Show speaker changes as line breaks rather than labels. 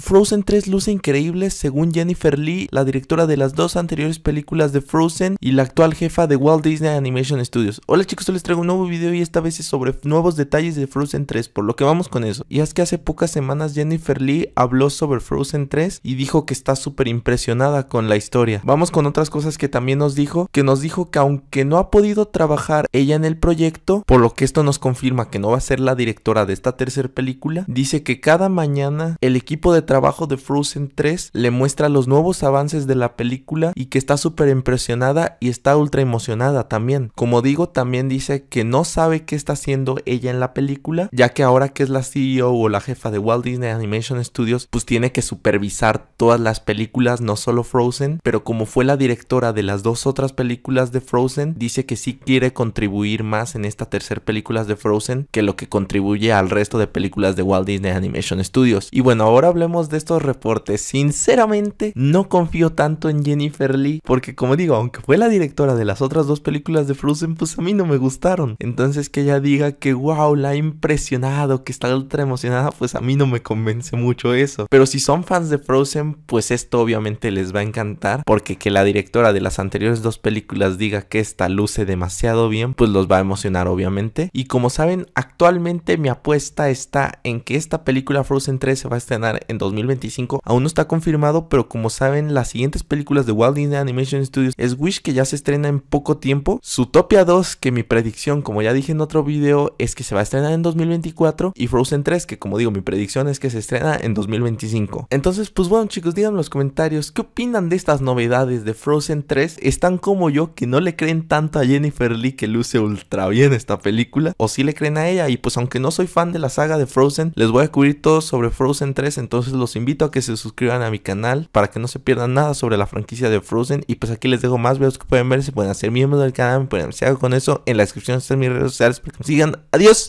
Frozen 3 luce increíble según Jennifer Lee, la directora de las dos anteriores películas de Frozen y la actual jefa de Walt Disney Animation Studios. Hola chicos, hoy les traigo un nuevo video y esta vez es sobre nuevos detalles de Frozen 3, por lo que vamos con eso. Y es que hace pocas semanas Jennifer Lee habló sobre Frozen 3 y dijo que está súper impresionada con la historia. Vamos con otras cosas que también nos dijo, que nos dijo que aunque no ha podido trabajar ella en el proyecto, por lo que esto nos confirma que no va a ser la directora de esta tercera película, dice que cada mañana el equipo de trabajo de Frozen 3 le muestra los nuevos avances de la película y que está súper impresionada y está ultra emocionada también. Como digo, también dice que no sabe qué está haciendo ella en la película, ya que ahora que es la CEO o la jefa de Walt Disney Animation Studios, pues tiene que supervisar todas las películas, no solo Frozen, pero como fue la directora de las dos otras películas de Frozen, dice que sí quiere contribuir más en esta tercera película de Frozen que lo que contribuye al resto de películas de Walt Disney Animation Studios. Y bueno, ahora hablemos de estos reportes. Sinceramente, no confío tanto en Jennifer Lee, porque como digo, aunque fue la directora de las otras dos películas de Frozen, pues a mí no me gustaron. Entonces que ella diga que wow, la ha impresionado, que está ultra emocionada, pues a mí no me convence mucho eso. Pero si son fans de Frozen, pues esto obviamente les va a encantar, porque que la directora de las anteriores dos películas diga que esta luce demasiado bien, pues los va a emocionar obviamente. Y como saben, actualmente mi apuesta está en que esta película Frozen 3 se va a estrenar en 2020 2025 aún no está confirmado, pero como saben, las siguientes películas de Walt Disney Animation Studios es Wish que ya se estrena en poco tiempo, Zootopia 2 que mi predicción, como ya dije en otro video, es que se va a estrenar en 2024 y Frozen 3 que como digo, mi predicción es que se estrena en 2025. Entonces, pues bueno chicos, díganme en los comentarios qué opinan de estas novedades de Frozen 3. ¿Están como yo que no le creen tanto a Jennifer Lee que luce ultra bien esta película? ¿O si sí le creen a ella? Y pues aunque no soy fan de la saga de Frozen, les voy a cubrir todo sobre Frozen 3, entonces los invito a que se suscriban a mi canal para que no se pierdan nada sobre la franquicia de Frozen. Y pues aquí les dejo más videos que pueden ver, si pueden hacer miembros del canal, me pueden hacer con eso. En la descripción están mis redes sociales para que me sigan. Adiós.